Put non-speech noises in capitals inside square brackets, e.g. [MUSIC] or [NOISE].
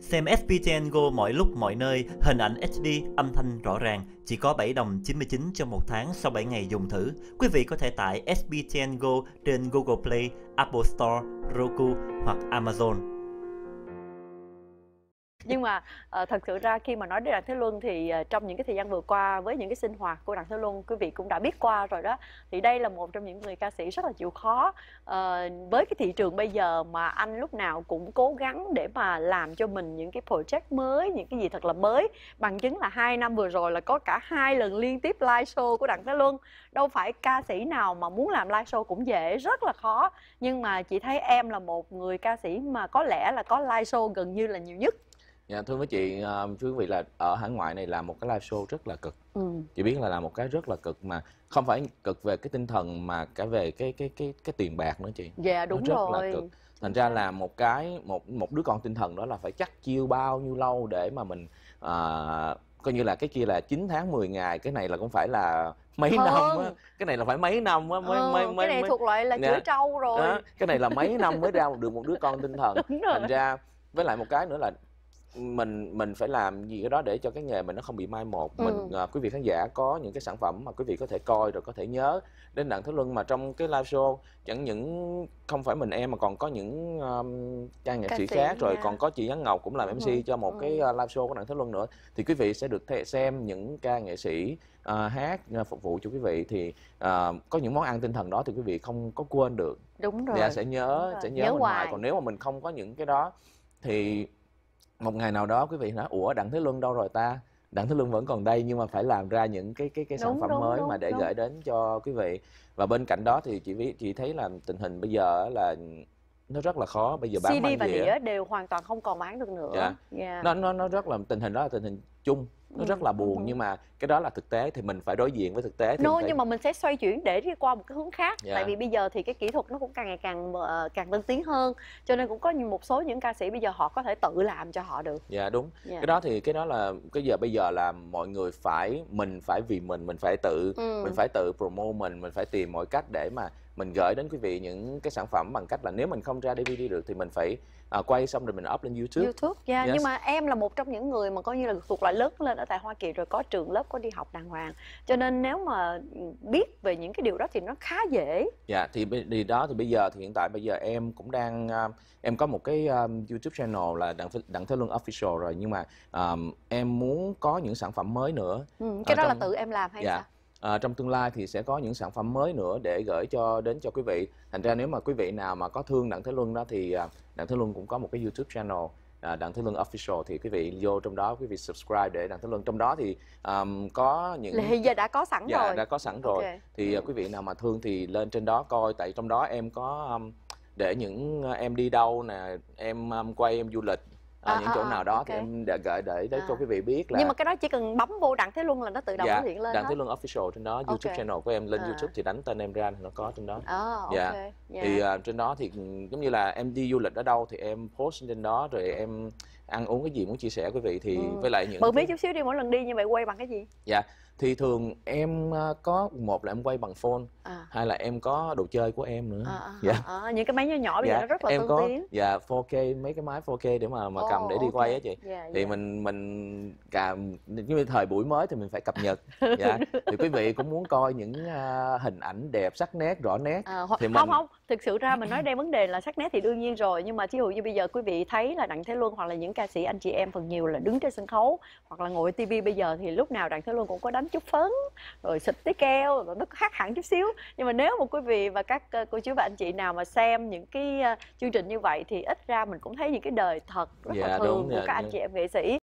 Xem FPTN Go mọi lúc mọi nơi, hình ảnh HD, âm thanh rõ ràng, chỉ có 7 đồng 99 cho một tháng sau 7 ngày dùng thử. Quý vị có thể tải FPTN Go trên Google Play, Apple Store, Roku hoặc Amazon nhưng mà uh, thật sự ra khi mà nói đến đặng thế luân thì uh, trong những cái thời gian vừa qua với những cái sinh hoạt của đặng thế luân quý vị cũng đã biết qua rồi đó thì đây là một trong những người ca sĩ rất là chịu khó uh, với cái thị trường bây giờ mà anh lúc nào cũng cố gắng để mà làm cho mình những cái project mới những cái gì thật là mới bằng chứng là hai năm vừa rồi là có cả hai lần liên tiếp live show của đặng thế luân đâu phải ca sĩ nào mà muốn làm live show cũng dễ rất là khó nhưng mà chị thấy em là một người ca sĩ mà có lẽ là có live show gần như là nhiều nhất Dạ, thưa quý chị, uh, ờ, thưa quý vị là ở hải ngoại này là một cái live show rất là cực. Ừ. Chị biết là là một cái rất là cực mà không phải cực về cái tinh thần mà cả về cái cái cái cái tiền bạc nữa chị. Dạ đúng Nó rất rồi. Là cực. Thành ra là một cái một một đứa con tinh thần đó là phải chắc chiêu bao nhiêu lâu để mà mình uh, coi như là cái kia là 9 tháng 10 ngày cái này là cũng phải là mấy Hơn. năm á cái này là phải mấy năm á mới, ừ, mới ờ, mới cái này thuộc loại là dạ. trâu rồi đó. cái này là mấy năm mới ra được một đứa con tinh thần [LAUGHS] thành ra với lại một cái nữa là mình mình phải làm gì cái đó để cho cái nghề mình nó không bị mai một ừ. mình ờ, à, quý vị khán giả có những cái sản phẩm mà quý vị có thể coi rồi có thể nhớ đến đặng thế luân mà trong cái live show chẳng những không phải mình em mà còn có những um, trang nghệ sĩ khác nha. rồi còn có chị Yến Ngọc cũng làm MC rồi. cho một ừ. cái ờ, live show của đặng thế luân nữa thì quý vị sẽ được xem những ca nghệ sĩ uh, hát uh, phục vụ cho quý vị thì uh, có những món ăn tinh thần đó thì quý vị không có quên được đúng rồi dạ, sẽ nhớ sẽ nhớ, nhớ mình hoài. hoài còn nếu mà mình không có những cái đó thì một ngày nào đó quý vị nói ủa đặng thế luân đâu rồi ta đặng thế luân vẫn còn đây nhưng mà phải làm ra những cái cái cái sản đúng, phẩm đúng, mới đúng, mà để đúng. gửi đến cho quý vị và bên cạnh đó thì chị biết chị thấy là tình hình bây giờ là nó rất là khó bây giờ bán CD và đĩa đều hoàn toàn không còn bán được nữa. Dạ. Yeah. Dạ. Nó nó nó rất là tình hình đó là tình hình chung nó ừ. rất là buồn ừ. nhưng mà cái đó là thực tế thì mình phải đối diện với thực tế thì no, phải... nhưng mà mình sẽ xoay chuyển để đi qua một cái hướng khác yeah. tại dạ. vì bây giờ thì cái kỹ thuật nó cũng càng ngày càng ờ, càng tân tiến hơn cho nên cũng có một số những ca sĩ bây giờ họ có thể tự làm cho họ được dạ yeah, đúng yeah. Dạ. cái đó thì cái đó là cái giờ bây giờ là mọi người phải mình phải vì mình mình phải tự ừ. mình phải tự promote mình mình phải tìm mọi cách để mà mình gửi đến quý vị những cái sản phẩm bằng cách là nếu mình không ra DVD được thì mình phải à, quay xong rồi mình up lên YouTube. YouTube, yeah. Dạ. yes. nhưng mà em là một trong những người mà coi như là thuộc loại lớn lên ở tại Hoa Kỳ rồi có trường lớp có đi học đàng hoàng cho nên nếu mà ừ, biết về những cái điều đó thì nó khá dễ dạ thì thì đó thì bây giờ thì hiện tại bây giờ em cũng đang à, em có một cái à, YouTube channel là đặng đặng thế luân official rồi nhưng mà um, em muốn có những sản phẩm mới nữa ừ, cái đó trong... là tự em làm hay dạ. sao à, trong tương lai thì sẽ có những sản phẩm mới nữa để gửi cho đến cho quý vị thành ra nếu mà quý vị nào mà có thương đặng thế luân đó thì đặng thế luân cũng có một cái youtube channel à, đặng thế luân official thì quý vị vô trong đó quý vị subscribe để đặng thế luân trong đó thì um, có những là giờ đã có sẵn dạ, rồi đã có sẵn rồi okay. thì ừ. À, quý vị nào mà thương thì lên trên đó coi tại trong đó em có um, để những em đi đâu nè em um, quay em du lịch ở à, những à, chỗ à, nào đó okay. thì em để gửi để để à. cho quý vị biết là nhưng mà cái đó chỉ cần bấm vô đặng thế luân là nó tự động dạ, nó hiện lên đặng thế luân official trên đó okay. youtube channel của em lên à. youtube thì đánh tên em ra thì nó có trên đó ờ, dạ. Dạ. à, dạ okay. yeah. thì uh, trên đó thì giống như là em đi du lịch ở đâu thì em post trên đó rồi em ăn uống cái gì muốn chia sẻ quý vị thì ừ. với lại những bự cái... biết chút xíu đi mỗi lần đi như vậy quay bằng cái gì dạ yeah thì thường em có một là em quay bằng phone à. hai là em có đồ chơi của em nữa à, à, à dạ. à, những cái máy nhỏ nhỏ bây dạ. giờ rất là em có tiếng. dạ 4K mấy cái máy 4K để mà mà oh, cầm để đi quay á chị yeah, dạ, dạ. thì yeah. mình mình cầm như thời buổi mới thì mình phải cập nhật [LAUGHS] ừ, dạ thì quý vị cũng muốn coi những uh, hình ảnh đẹp sắc nét rõ nét à, thì không mình... không thực sự ra mình nói đây vấn đề là sắc nét thì đương nhiên rồi nhưng mà ví dụ như bây giờ quý vị thấy là đặng thế luân hoặc là những ca sĩ anh chị em phần nhiều là đứng trên sân khấu hoặc là ngồi tivi bây giờ thì lúc nào đặng thế luân cũng có đánh chút phấn rồi xịt tí keo rồi nó khác hẳn chút xíu nhưng mà nếu mà quý vị và các ờ, cô chú và anh chị nào mà xem những cái ờ, chương trình như vậy thì ít ra mình cũng thấy những cái đời thật rất dạ, là thường của các anh dạ. chị em nghệ sĩ